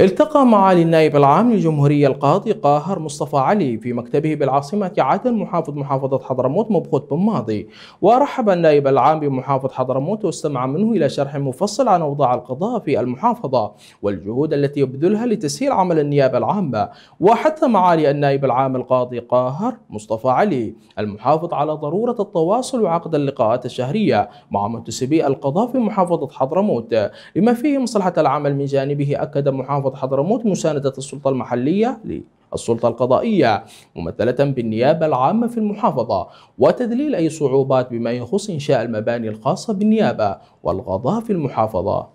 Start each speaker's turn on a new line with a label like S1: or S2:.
S1: التقى معالي النائب العام للجمهورية القاضي قاهر مصطفى علي في مكتبه بالعاصمة عدن محافظ محافظة حضرموت مبخوت بن ماضي ورحب النائب العام بمحافظ حضرموت واستمع منه إلى شرح مفصل عن أوضاع القضاء في المحافظة والجهود التي يبذلها لتسهيل عمل النيابة العامة وحتى معالي النائب العام القاضي قاهر مصطفى علي المحافظ على ضرورة التواصل وعقد اللقاءات الشهرية مع منتسبي القضاء في محافظة حضرموت لما فيه مصلحة العمل من جانبه أكد محافظ محافظة حضرموت مساندة السلطة المحلية للسلطة القضائية ممثلة بالنيابة العامة في المحافظة وتذليل أي صعوبات بما يخص إنشاء المباني الخاصة بالنيابة والقضاء في المحافظة